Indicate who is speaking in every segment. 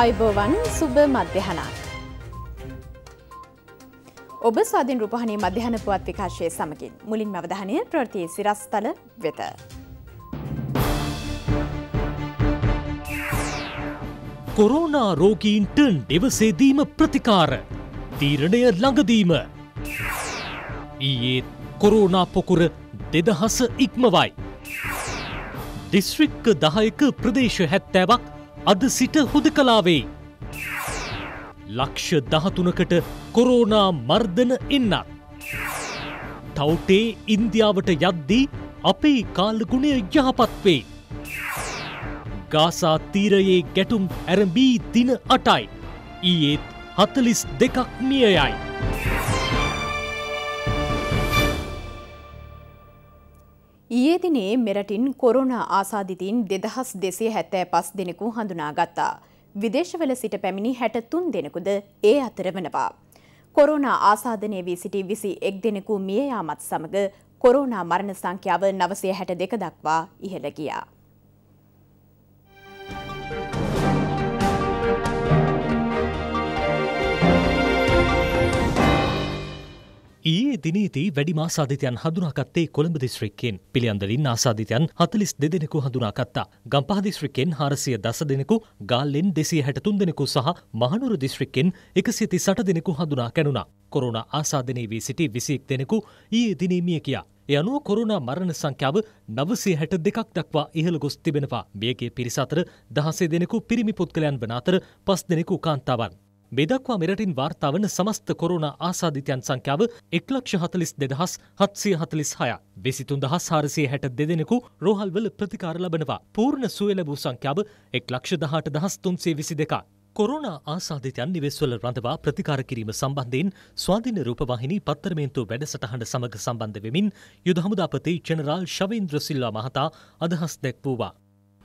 Speaker 1: අයිබෝවන් සුබ මධ්‍යහනක්. ඔබ ස්වාධීන් රූපහණී මධ්‍යහන පුවත් විකාශය සමගින් මුලින් අවධානය ප්‍රෘතිය සිරස්තල වෙත.
Speaker 2: කොරෝනා රෝගීන්ට ඩෙවසේදීම ප්‍රතිකාර තීරණය ළඟදීම. ඊයේ කොරෝනා පොකුර දෙදහස ඉක්මවයි. දිස්ශ්‍රික්ක දහයක ප්‍රදේශ හැත්තෑවක් අද සිට හුද කලාවේ. ලක්ෂ දහතුනකට කොරෝනා මර්ධන එන්නත්. තවටේ ඉන්දියාවට යද්දී අපේ කාලගුණය යහපත්වේ. ගාසා තීරයේ ගැටුම් ඇරඹී දින අටයි. ඊයේත් හතලිස් දෙකක් නියයයි.
Speaker 1: ඊයේ දිනේ මෙරටින් කොරෝනා ආසාදිතයින් දෙදහස් දෙසේ හැත්තෑ පස් දෙනෙකු හඳුනාගත්තා. විදේශවල සිට පැමිණි හැටතුන් දෙනෙකුද ඒ අතර වනවා. කොරෝනා ආසාධනය වී සිටි විසි එක් දෙනෙකු මියයාමත් සමඟ කොරෝනා මරණ සංඛ්‍යාව නවසය හැට දෙක දක්වා ඉහළ ගියා.
Speaker 2: ඊයේ දිනේදී වැඩිම ආසාධිතයන් හඳුනාගත්තේ කොළඹ දිස්ත්‍රික්කයෙන්. පිළියන්දලින් ආසාධිතයන් 42 දෙනෙකු හඳුනාගත්තා. ගම්පහ දිස්ත්‍රික්කෙන් 410 දෙනෙකු, ගාල්ලෙන් 263 දෙනෙකු සහ මහනුවර දිස්ත්‍රික්කෙන් 138 දෙනෙකු හඳුනා කැණුනා. කොරෝනා ආසාදනයේ වී සිටි 21 දෙනෙකු ඊයේ දිනේ මිය ගියා. ඒ අනුව කොරුණා මරණ සංඛ්‍යාව නවසේ හැට දෙකක් දක්වා ඉහළ ගොස් තිබෙනවා. මේගේ පිරිස අතර දහසේ දෙනෙකු පිරිමි පුද්ගලයන් වන අතර පස් දෙනෙකු කාන්තාවන්. බෙදක්වා මෙරටින් වාර්තාාවන සමස්ත කොරුණ ආසාධිතයන් සංඛ්‍යාව එක්ලක්ෂ හතලිස් දෙදහස් හත්සිය හතලිස් හය වෙසිතුන් දහස් හාරසිය හැට දෙදෙනෙකු රෝහල්වල ප්‍රතිකාර ලබනවා පූර්ණ සුවලබූ සංඛ්‍යාව එක් ලක්ෂ දහට දහස් තුන්සේ විසි දෙක. කොරුණ ආසාධිතයන් නිවෙස්වල රඳවා ප්‍රතිකාර කිරීම සම්බන්ධයෙන් ස්වාධින රූපවාහිනි පත්තරමේන්තු වැඩසටහන සමඟ සම්බන්ධ වෙමින් යුදහමුදාපති ජනරාල් ශවීන්ද්‍ර සිල්වා මහතා අදහස් දැක්වූවා.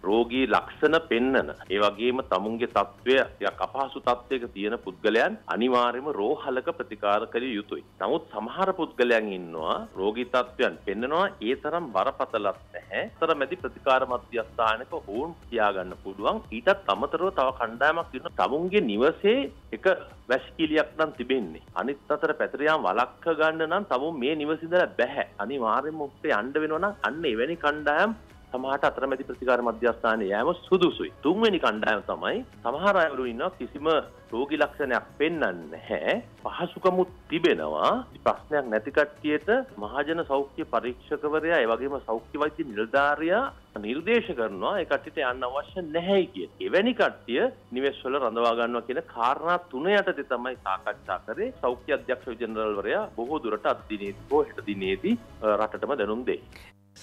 Speaker 3: රෝගී ලක්ෂණ පෙන්නන ඒ වගේම තමුන්ගේ තත්ත්වය යක් අපහසු තත්ත්වයක තියෙන පුද්ගලයන් අනිවාර්යයෙන්ම රෝහලක ප්‍රතිකාර කළ යුතුයි. නමුත් සමහර පුද්ගලයන් ඉන්නවා රෝගී තත්ත්වයන් පෙන්නනවා ඒ තරම් බරපතලත් නැහැ. තරමැදි ප්‍රතිකාර මධ්‍යස්ථානක වුන් තියාගන්න පුළුවන්. ඊටත් අමතරව තව කණ්ඩායමක් ඉන්න තමුන්ගේ නිවසේ එක වැසිකිලියක් නම් තිබෙන්නේ. අනිත් අතර පැතරයම් වලක්ක ගන්න නම් තමුන් මේ නිවසින්දලා බෑ. අනිවාර්යයෙන්ම ඔක්ට යන්න වෙනවා නම් අන්න එවැනි කණ්ඩායම් සමහට අතරමැති ප්‍රතිකාර මධ්‍යස්ථානය යෑම සුදුසුයි. තුන්වැනි කණ්ඩායම තමයි සමහර අයවරු ඉන්නවා කිසිම රෝගී ලක්ෂණයක් පෙන්වන්නේ නැහැ. පහසුකමුත් තිබෙනවා. ප්‍රශ්නයක් නැති කට්ටියට මහජන සෞඛ්‍ය පරීක්ෂකවරයා ඒ වගේම සෞඛ්‍ය වෛද්‍ය නිලධාරියා නිර්දේශ කරනවා ඒ කට්ටියට යන්න අවශ්‍ය නැහැ කියන. එවැනි කට්ටිය නිවෙස්වල රඳවා ගන්නවා කියන කාරණා තුන යටතේ තමයි සාකච්ඡා කරේ. සෞඛ්‍ය අධ්‍යක්ෂ ජෙනරල්වරයා බොහෝ දුරට අද දිනේදී හෝ හෙට දිනේදී රටටම දැනුම් දෙයි.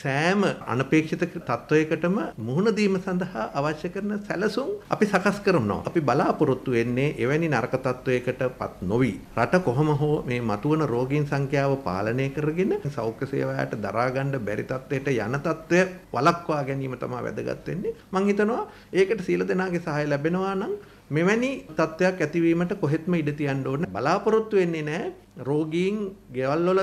Speaker 4: සෑම අනපේක්ෂිත තත්ත්වයකටම මුහුණ දීම සඳහා අවශ්‍ය කරන සැලසුම් අපි සකස් කරනවා. අපි බලාපොරොත්තු වෙන්නේ එවැනි නරක තත්ත්වයකට පත් නොවි රට කොහොම හෝ මේ මතුවන රෝගීන් සංඛ්‍යාව පාලනය කරගෙන සෞඛ්‍ය සේවයට දරා ගන්න බැරි තත්ත්වයට යන තත්ත්වය වළක්වා ගැනීම තමයි වැදගත් වෙන්නේ. මම හිතනවා ඒකට සීල දෙනාගේ සහාය ලැබෙනවා නම් මෙවැනි තත්ත්වයක් ඇතිවීමට කොහෙත්ම ඉඩ තියන්න ඕන බලාපොරොත්තු වෙන්නේ නැහැ රෝගීන් ගෙවල් වල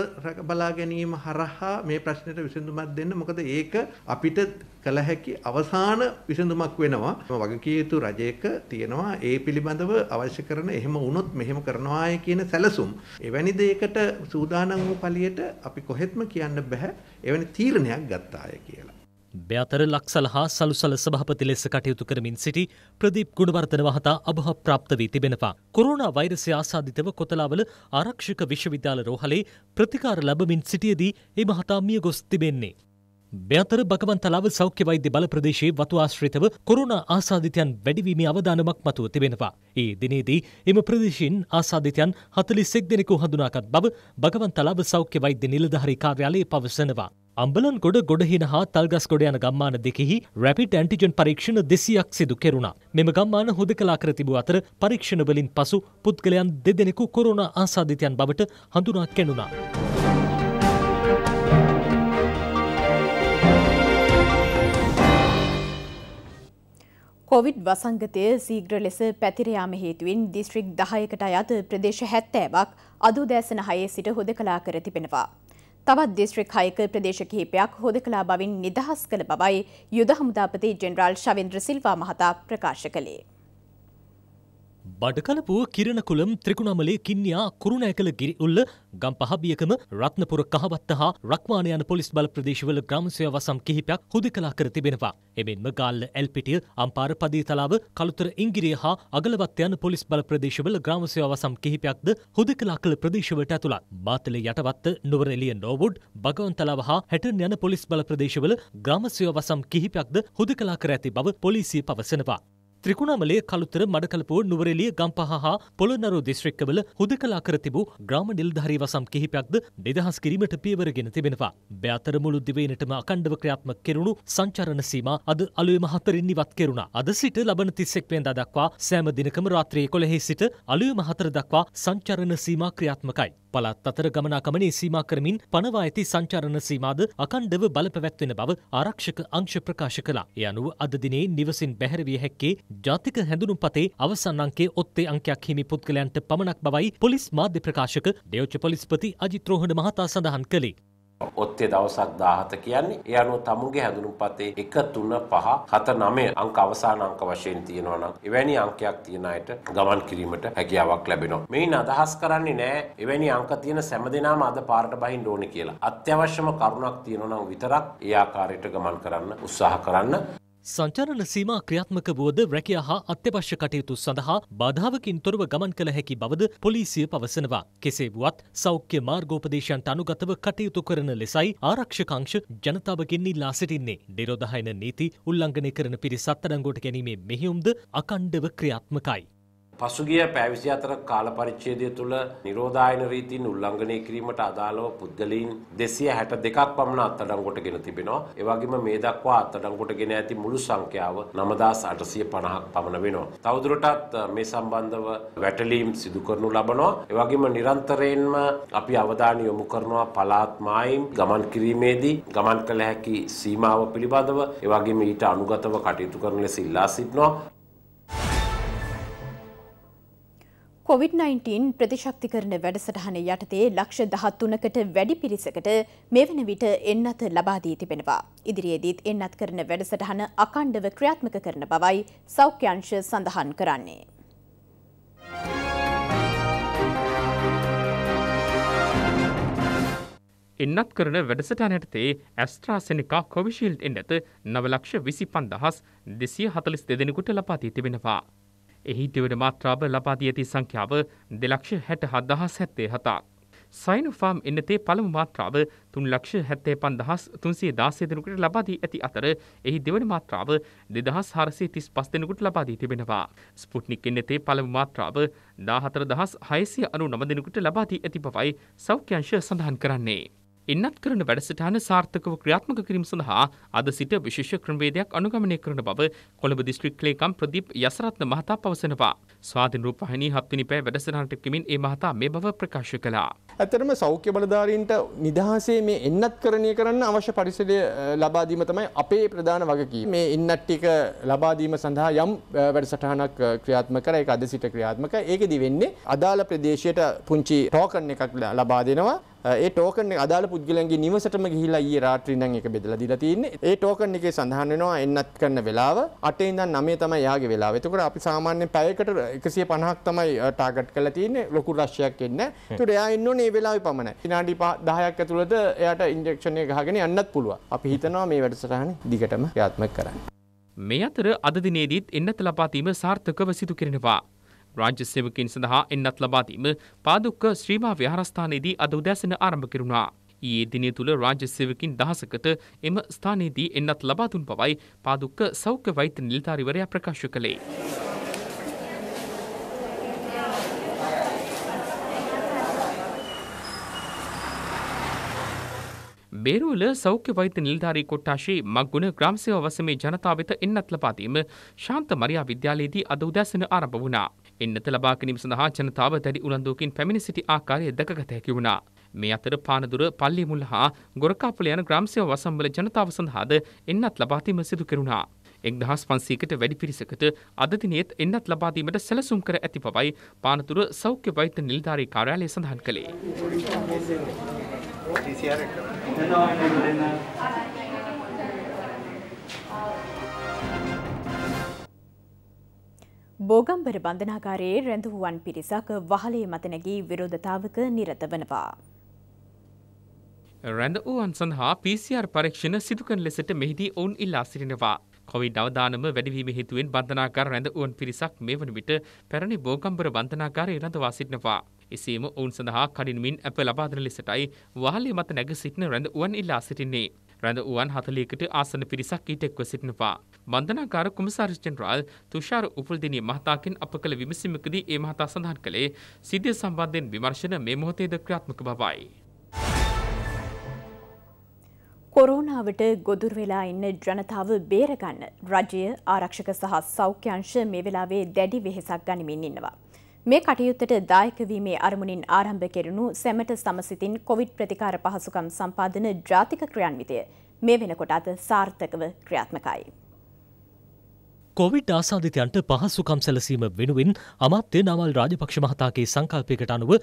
Speaker 4: බලා ගැනීම හරහා මේ ප්‍රශ්නෙට විසඳුමක් දෙන්න මොකද ඒක අපිට කළ හැකි අවසාන විසඳුමක් වෙනවා වගකිය යුතු රජයක තියෙනවා ඒ පිළිබඳව අවශ්‍ය කරන එහෙම වුණොත් මෙහෙම කරනවාය කියන සැලසුම් එවැනි දෙයකට සූදානම් වූ පළියට අපි කොහෙත්ම කියන්න බෑ එවැනි තීරණයක් ගත්තාය කියලා
Speaker 2: බ්‍යතර ලක්සල හා සලුසල සභහපති ලෙස කටයුතු කරමින් සිටි ප්‍රදීප් ගුණවර්ධන වහතා අභහ ප්‍රාප්ත වී තිබෙනවා. කොරුණ වෛරසය ආසාධිතව කොතලාවල ආරක්ෂක විශ්වවිද්‍යාල රෝහලේ ප්‍රතිකාර ලබමින් සිටියදී ඒ මහතා මිය ගොස් තිබෙන්නේ. බ්‍යතර බකවන්තලාව සෞඛ්‍ය වෛද්‍ය බල ප්‍රදේශයේ වතු ආශ්‍රිතව කොරුණ ආසාධිතයන් වැඩිවීමේ අවධානමක් මතුව තිබෙනවා. ඒ දිනේදී එම ප්‍රදේශයෙන් ආසාධිතයන් හතලි සෙක් දෙනෙකු හඳුනාගත් බව බගවන්තලාව සෞඛ්‍ය වෛද්‍ය නිලධහරි කාර්යාලයේ පවසනවා. අම්බලන්ගොඩ ගොඩහින හා තල්ගස්ගොඩ යන ගම්මාන දෙකෙහි රැපිට් ඇන්ටිජන් පරීක්ෂණ දෙසියක් සිදු කෙරුණා. මෙම ගම්මාන හොදකලා කර තිබූ අතර පරීක්ෂණවලින් පසු පුද්ගලයන් දෙදෙනෙකු කොරෝනා ආසාධිතයන් බවට හඳුනා කැනුණා.
Speaker 1: කොවිඩ් වසංගතය සීග්‍ර ලෙස පැතිරයාම හේතුවෙන් දිස්ත්‍රික් දහයකට අයත් ප්‍රදේශ හැත්තෑවක් අදු දෑසන හයේ සිට හොද කලා කර තිබෙනවා. තවත් දිස්ත්‍රික් හයක ප්‍රදේශ කිහිපයක් හොදකලා බවින් නිදහස් කළ බවයි යුද හමුදාපති ජෙනරාල් ශවින්ද්‍ර සිල්වා මහතා ප්‍රකාශ කළේ.
Speaker 2: බඩකලපුුව කිරණකුළම් ත්‍රිකුණමලේ කින්යා කුරුණ ඇකළ ගිරි උල්ල ගම් පහබියකම රත්නපුර කහවත්ත හා රක්වාණයන පොලිස් බල ප්‍රදේශවල ග්‍රමසය වසම් කිහිපයක් හුදි කලා කර තිබෙනවා. එමෙන්ම ගල්ල ඇල්පිටිය අම්පාර පදී තලාව කළුතර ඉංගිරිය හා අගලවත්යන පොලිස් බල ප්‍රදේශවල ග්‍රමසය වසම් කිහිපයක්ද හුදි කලා කළ ප්‍රදේශවට ඇතුළත් බාතල යටවත්ත නොවරෙලිය නෝවුඩ් භගවන් තලාව හා හැටන් යන පොලිස් බල ප්‍රදේශවල ග්‍රමසය වසම් කිහිපයක්ද හුදි කලා කර ඇති බව පොලිසිය පවසනවා. ත්‍රිකුණාමලය කළුතර මඩකලපුව නුවරෙලිය ගම්පහ හා පොළොන්නරුව දිස්ත්‍රික්කවල හුදකලා කර තිබූ ග්‍රාම නිල්ධාරී වසම් කිහිපයක්ද නිදහස් කිරීමට පියවරගෙන තිබෙනවා. බෑතර මුළු දිවයිනටම අකණ්ඩව ක්‍රියාත්මක කෙරුණු සංචරණ සීමා අද අලුයම හතරින් ඉවත් කෙරුණා. අද සිට ලබන 31 වෙනිදා දක්වා සෑම දිනකම රාත්‍රී 11 සිට අලුයම 4 දක්වා සංචරණ සීමා ක්‍රියාත්මකයි. පළාත් අතර ගමනාගමනයේ සීමා කරමින් පනවා ඇති සංචරණ සීමාද අකණ්ඩව බලපැවැත්වෙන බව ආරක්ෂක අංශ ප්‍රකාශ කළා. ඒ අනුව අද දිනේ නිවසින් බැහැර විය හැක්කේ ජාතික හැඳුනුම්පතේ අවසන් අංකයේ ඔත්තේ අංකයක් හිමි පුද්ගලයන්ට පමණක් බවයි පොලිස් මාධ්‍ය ප්‍රකාශක දේවෝච්ච පොලිස්පති අජිත් රෝහණ මහතා සඳහන් කළේ.
Speaker 5: ඔත්තේ දවසක් දාහත කියන්නේ ඒ අනුව තමුන්ගේ හැඳුනුම් පතේ එක තුන පහ හත නමේ අංක අවසාන අංක වශයෙන් තියෙනවා නම් එවැනි අංකයක් තියෙන අයට ගමන් කිරීමට හැකියාවක් ලැබෙනවා. මෙයින් අදහස් කරන්නේ නෑ එවැනි අංක තියෙන සෑම දිනම අද පාරට බහින්න ඕනේ කියලා. අත්‍යවශ්‍යම කරුණක් තියෙනවා නම් විතරක් ඒ ආකාරයට ගමන් කරන්න උත්සාහ කරන්න. සංචරණ
Speaker 2: සීමා ක්‍රියාත්මක වුවද රැකියා හා අත්‍යවශ්‍ය කටයුතු සඳහා බාධාවකින් තොරව ගමන් කළ හැකි බවද පොලිසිය පවසනවා. කෙසේ වුවත් සෞඛ්‍ය මාර්ගෝපදේශයන්ට අනුගතව කටයුතු කරන ලෙසයි ආරක්ෂකංශ ජනතාවගෙන් ඉල්ලා සිටින්නේ. නිරෝධායන නීති උල්ලංඝනය කරන පිරිස අත්අඩංගුවට ගැනීමේ මෙහෙයුම්ද අකණ්ඩව ක්‍රියාත්මකයි.
Speaker 5: පසුගිය පැවිසි අතර කාලපරිච්ඡේදය තුළ නිරෝධායන රීතින් උල්ලංඝනය කිරීමට අදාළව පුද්ගලයින් දෙසිය හැට දෙකක් පමණ අත්තඩංගොට ගෙන තිබෙනවා. එවගේම මේ දක්වා අත්තඩංගොට ගෙන ඇති මුළු සංඛ්‍යාව නමදස් අටසිය පණහක් පමණ වෙනවා. තවදුරටත් මේ සම්බන්ධව වැටලීම් සිදු කරනු ලබනවා. එවගේම නිරන්තරයෙන්ම අපි අවධානය යොමු කරනවා පලාත් මායිම් ගමන් කිරීමේදී ගමන් කළ හැකි සීමාව පිළිබඳව එවගේම ඊට අනුගතව කටයුතු කරන ලෙස ඉල්ලා සිටිනවා.
Speaker 1: කොවිD-19 ප්‍රතිශක්ති කරන වැඩසටහන යටතේ ලක්ෂ දහත්තුනකට වැඩි පිරිසකට මේ වන විට එන්නත ලබාදී තිබෙනවා. ඉදිරියේදීත් එන්නත් කරන වැඩසටහන අකණ්ඩව ක්‍රියාත්මක කරන බවයි සෞඛ්‍යංශ සඳහන් කරන්නේ.
Speaker 6: එන්නත් කරන වැඩසටහන යටතේ ඇස්ට්‍රාසෙනිකා කොවිශීල්ඩ් එන්නත නවලක්ෂ විසි පන්දහස් දෙසිය හතලිස් දෙදෙනෙකුට ලබාදී තිබෙනවා. එහි දිවට මාත්‍රාව ලබා දී ඇති සංඛ්‍යාව දෙලක්ෂ හැට හදහස් හැත්තේ හතාක්. සයිනුෆාම් එන්නතේ පළමු මාත්‍රාව තුන් ලක්ෂ හැත්තේ පන්දහස් තුන්සේ දාසේ දෙනකුට ලබාදී ඇති අතර එහි දෙවන මාත්‍රාව දෙදහස් හරසේ තිස් පස් දෙනකුට ලබාදී තිබෙනවා. ස්පුට්නික් එන්නතේ පළමු මාත්‍රාව දාහතර දහස් හයසිය අනු නම දෙනකුට ලබාදී ඇති බවයි සෞඛ්‍යංශ සඳහන් කරන්නේ. එන්නත් කරන වැඩසටහන සාර්ථකව ක්‍රියාත්මක කිරීම සඳහා අද සිට විශේෂ ක්‍රමවේදයක් අනුගමනය කරන බව කොළඹ දිස්ත්‍රික් ලේකම් ප්‍රදීප් යසරත්න මහතා පවසනවා. ස්වාධීන රූපවාහිනී හත්වෙනි පැය වැඩසටහනට කිමින් ඒ මහතා මේ බව ප්‍රකාශ කළා.
Speaker 4: ඇත්තටම සෞඛ්‍ය බලධාරීන්ට නිදහසේ මේ එන්නත් කරණය කරන්න අවශ්‍ය පරිසරය ලබා දීම තමයි අපේ ප්‍රධාන වගකීම. මේ එන්නත් ටික ලබා දීම සඳහා යම් වැඩසටහනක් ක්‍රියාත්මක කර ඒක අද සිට ක්‍රියාත්මක. ඒකෙදි වෙන්නේ අදාළ ප්‍රදේශයට පුංචි ටෝකන් එකක් ලබා දෙනවා. ඒ ටෝකන් එක අදාළ පුද්ගලයන්ගේ නිවසටම ගිහිලා ඊයේ රාත්‍රියේ නම් ඒක බෙදලා දීලා තින්නේ. ඒ ටෝකන් එකේ සඳහන් වෙනවා එන්නත් කරන වෙලාව 8 ඉඳන් 9 තමයි යාගේ වෙලාව. එතකොට අපි සාමාන්‍යයෙන් පැයකට 150ක් තමයි ටාගට් කරලා තින්නේ. ලොකු රශ්යක් එන්නේ නැහැ. ඒතකොට එයා ඉන්න ඕනේ මේ වෙලාවේ පමණයි. විනාඩි 10ක් ඇතුළත එයාට ඉන්ජෙක්ෂන් එක ගහගෙන යන්නත් පුළුවන්. අපි හිතනවා මේ වැඩසටහන දිගටම ක්‍රියාත්මක කරන්න. මේ
Speaker 6: අතර අද දිනේදීත් එන්නත ලබා දීම සාර්ථකව සිදු කරනවා. රාජ්‍ය සේවකයන් සඳහා එන්නත් ලබාදීම පාදුක්ක ශ්‍රීමා විහාරස්ථානයේදී අද උදෑසන ආරම්භ කෙරුණා. ඊයේ දිනය තුළ රාජ්‍ය සේවකින් දහසකට එම ස්ථානයේදී එන්නත් ලබා දුන් බවයි පාදුක්ක සෞඛ්‍ය වෛද්‍ය නිලධාරිවරයා ප්‍රකාශ කළේ. බේරුවල සෞඛ්‍ය වෛද්‍ය නිලධාරී කොට්ටාශේ මක්ගුණ ග්‍රාමසේව වසමේ ජනතාව වෙත එන්නත් ලබාදීම ශාන්ත මරියා විද්‍යාලයේදී අද උදැසන ආරම්භ වුණා. එන්නත ලබා ගැනීම සඳහා ජනතාව දැඩි උනන්දුවකින් පැමිණ සිටි ආකාරය දැකගත හැකි වුණා. මේ අතර පානදුර පල්ලි මුල් හා ගොරකාපල යන ග්‍රාමසේවා වසම්වල ජනතාව සඳහාද එන්නත් ලබා දීම සිදු කෙරුණා. එක්දහස් පන්සීකට වැඩි පිරිසකට අදදිනයේත් එන්නත් ලබාදීමට සැලසුම් කර ඇති පවයි පානතුර සෞඛ්‍ය වෛත්‍ය නිලධාරී කාර්යාලය සඳහන් කළේ.
Speaker 1: බෝගම්බර බන්ධනාකාරයේ රැඳවුවන් පිරිසක් වහලේ මතනැගී විරෝධතාවක නිරත වනවා.
Speaker 6: රැඳවුවන් සඳහා PCR පරීක්ෂණ සිදුකන ලෙසට මෙහිදී ඔවුන් ඉල්ලා සිටිනවා. කොවිඩ් අවදානම වැඩිවීම හේතුවෙන් බන්ධනාකාර රැඳවුවන් පිරිසක් මේ වන විට පැරණි බෝගම්බර බන්ධනාකාරයේ රැඳවා සිටිනවා. එසේම ඔවුන් සඳහා කඩිනමින් අප ලබා දෙන ලෙසටයි වහලේ මත නැග සිටින රැඳවුවන් ඉල්ලා සිටින්නේ. රැඳ වුවන් හතලීකට ආසන පිරිසක් ඊට එක්ව සිටිනවා. බන්ධනාකාර කුමසාරි ජෙනරාල් තුෂාර උපුල්දිනී මහතාකින් අප කළ විමසීමකදී ඒ මහතා සඳහන් කළේ සිද්ධිය සම්බන්ධයෙන් විමර්ශන මේ මොහොතේද ක්‍රියාත්මක බවයි.
Speaker 1: කොරෝනාවට ගොදුර වෙලා ඉන්න ජනතාව බේරගන්න රජය ආරක්ෂක සහ සෞඛ්‍යංශ මේ වෙලාවේ දැඩි වෙහෙසක් ගනිමින් ඉන්නවා. මේ කටයුත්තට දායක වීමේ අරමුණින් ආරම්භ කෙරුණු සැමට සමසිතින් කොවිඩ් ප්‍රතිකාර පහසුකම් සම්පාදන ජාතික ක්‍රියාන්විතය මේ වෙනකොට අද සාර්ථකව ක්‍රියාත්මකයි.
Speaker 2: කොවිඩ් ආසාධිතයන්ට පහසුකම් සැලසීම වෙනුවෙන් අමාත්‍ය නවල් රාජපක්ෂ මහතාගේ සංකල්පයකට අනුව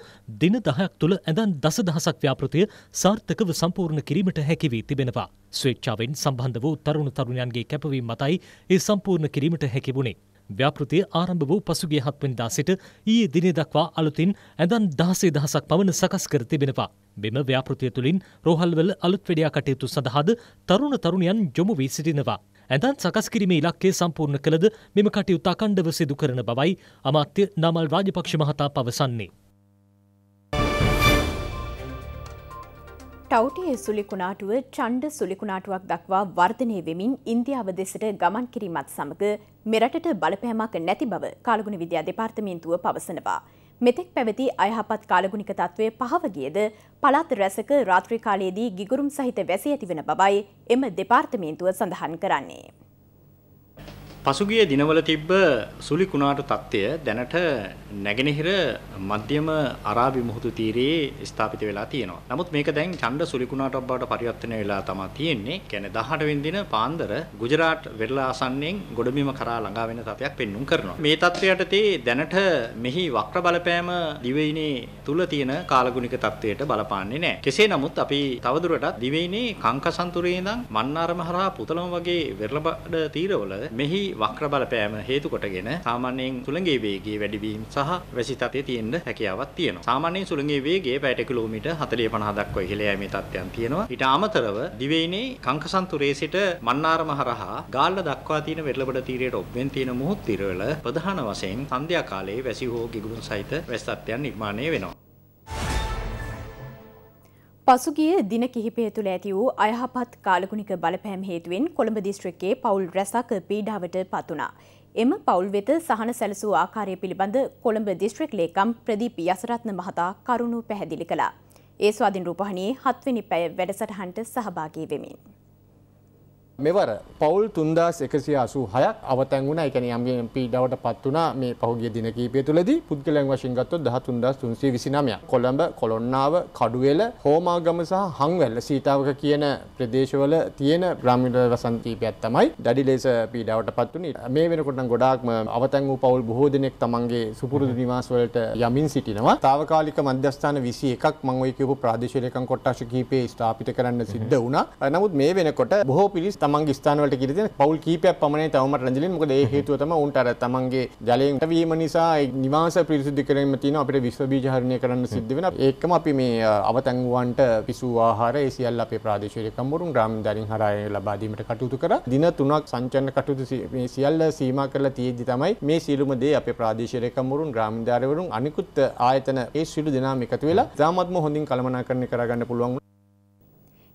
Speaker 2: දින දහයක් තුළ ඇඳන් දස දහසක් ව්‍යාපෘතිය සාර්ථකව සම්පූර්ණ කිරීමට හැකිවී තිබෙනවා. ස්වේච්ඡාවෙන් සම්බන්ධ වූ තරුණ තරුණයන්ගේ කැපවීම මතයි ඒ සම්පූර්ණ කිරීමට හැකිවුණේ. ව්‍යාපෘතිය ආරම්භ වූ පසුගේ හත්වනිදා සිට ඊයේ දිනේ දක්වා අලුතින් ඇඳන් දහසේ දහසක් පවන සකස් කර තිබෙනවා. මෙම ව්‍යාපෘතිය තුළින් රෝහල්වල අලුත් වැඩියා කටයුතු සඳහාද තරුණ තරුණයන් යොමු වී සිටිනවා. ඇඳන් සකස් කිරීමේ ඉලක්කය සම්පූර්ණ කළද මෙම කටයුතු අකණ්ඩව සිදු කරන බවයි අමාත්‍ය නමල් රාජපක්ෂ මහතා පවසන්නේ.
Speaker 1: ටෞටයේ සුලිකුණාටුව චණ්ඩ සුලිකුණාටුවක් දක්වා වර්ධනය වෙමින් ඉන්දියාව දෙසට ගමන් කිරීමත් සමග මෙරටට බලපෑමක් නැති බව කාලගුණ විද්‍යා දෙපාර්තමේන්තුව පවසනවා. මෙතෙක් පැවති අයහපත් කාලගුණික තත්ත්වය පහවගියද පළාත් රැසක රාත්‍රී කාලයේදී ගිගුරුම් සහිත වැසී ඇතිවන බවයි එම දෙපාර්තමේන්තුව සඳහන් කරන්නේ.
Speaker 7: පසුගිය දිනවල තිබ්බ සුලි කුණාටු තත්ත්වය දැනට නැගෙනහිර මධ්‍යම අරාබි මුහුදු තීරයේ ස්ථාපිත වෙලා තියෙනවා. නමුත් මේක දැන් ඡණ්ඩ සුලි කුණාටුවක් බවට පරිවර්තනය වෙලා තමයි තියෙන්නේ. කියන්නේ 18 වෙනි දින පාන්දර ගුජරාට් වෙරළ ආසන්නෙන් ගොඩබිම කරා ළඟා වෙන තත්යක් පෙන්눔 කරනවා. මේ තත්ත්වයට තේ දැනට මෙහි වක්‍ර බලපෑම දිවයිනේ තුල තියෙන කාලගුණික තත්ත්වයට බලපාන්නේ නැහැ. කෙසේ නමුත් අපි තවදුරටත් දිවයිනේ කංකසන්තුරේ ඉඳන් මන්නාරම හරහා පුතලම වගේ වෙරළබඩ තීරවල මෙහි වක්‍ර බලපෑම හේතු කොටගෙන සාමාන්‍යයෙන් සුළඟේ වේගය වැඩිවීම සහ වැසි තත්ත්වයේ තියෙන්න හැකියාවක් තියෙනවා. සාමාන්‍යයෙන් සුළඟේ වේගය පැයට කිලෝමීටර් 40 50 දක්වා ඉහළ යෑමේ තත්ත්වයන් තියෙනවා. ඊට අමතරව දිවයිනේ කංකසන්තුරේ සිට මන්නාරම හරහා ගාල්ල දක්වා තියෙන වෙරළබඩ තීරයට ඔබෙන් තියෙන මුහුත් තීරවල ප්‍රධාන වශයෙන් සන්ධ්‍යා කාලයේ වැසි හෝ ගිගුම් සහිත වැසි තත්ත්වයන් නිර්මාණය වෙනවා.
Speaker 1: පසුගිය දින කිහිපය තුළ ඇති වූ අයහපත් කාලගුණික බලපෑම් හේතුවෙන් කොළඹ දිස්ත්‍රික්කයේ පවුල් රැසක් පීඩාවට පතුනා. එම පවුල් වෙත සහන සැලසූ ආකාරය පිළිබඳ කොළඹ දිස්ත්‍රික් ලේකම් ප්‍රදීප් යසරත්න මහතා කරුණු පැහැදිලි කළා. ඒ ස්වාධින් රූපහණියේ හත්වෙනි පැය වැඩසටහනට සහභාගී වෙමින්.
Speaker 4: මෙවර පවුල් තුන්දස් එකසි අසු හයක් අවතැන්ගුණ එකන යම්ගේ පීඩාවට පත්වනා මේ පහුගේ දින කීපය තුළද පුද්ගලයන් වශිගත්ව දහ තුන්දස් තුන්සේ විසිනමය කොළඹ කොළොන්නාව කඩුවෙල හෝමාගම සහ හංවැල්ල සීතාවක කියන ප්‍රදේශවල තියෙන බ්‍රමිට වසන්තීපයක් තමයි දැඩි ලෙස පීඩාවට පත්වනි මේ වෙනකොට ගොඩාක්ම අවතැන් වූ පවුල් බොහෝ දෙනෙක් තමන්ගේ සුපුරුදු නිවාසවලට යමින් සිටිනවා තාවකාලික මධ්‍යස්ථාන විසි එකක් මංවයිකපු ප්‍රාදේශලයකන් කොට්ටාශ කීපේ ස්ථාපිත කරන්න සිද්ධ වුණා නමුත් මේ වෙනකොට බොහෝ පිරිස් තම තමන්ගේ ස්ථානවලට ගිහින් තියෙන පවුල් කීපයක් පමණයි තවමත් රැඳිලින් මොකද ඒ හේතුව තමයි උන්ට අර තමන්ගේ ජලයෙන් වීම නිසා නිවාස පිරිසිදු කිරීම තියෙන අපිට විශ්ව බීජ හරණය කරන්න සිද්ධ වෙනවා ඒකම අපි මේ අවතැන්ගුවන්ට පිසු ආහාර ඒ සියල්ල අපේ ප්‍රාදේශීය කම්බුරුන් ග්‍රාමීණ දරින් හරහා ලබා දීමට කටයුතු කරා දින 3ක් සංචලන කටයුතු මේ සියල්ල සීමා කරලා තියෙද්දි තමයි මේ සියලුම දේ අපේ ප්‍රාදේශීය කම්බුරුන් ග්‍රාමීණ දරිවරුන් අනිකුත් ආයතන ඒ සියලු දෙනාම එකතු වෙලා ඉතාමත්ම හොඳින් කළමනාකරණය කරගන්න පුළුවන්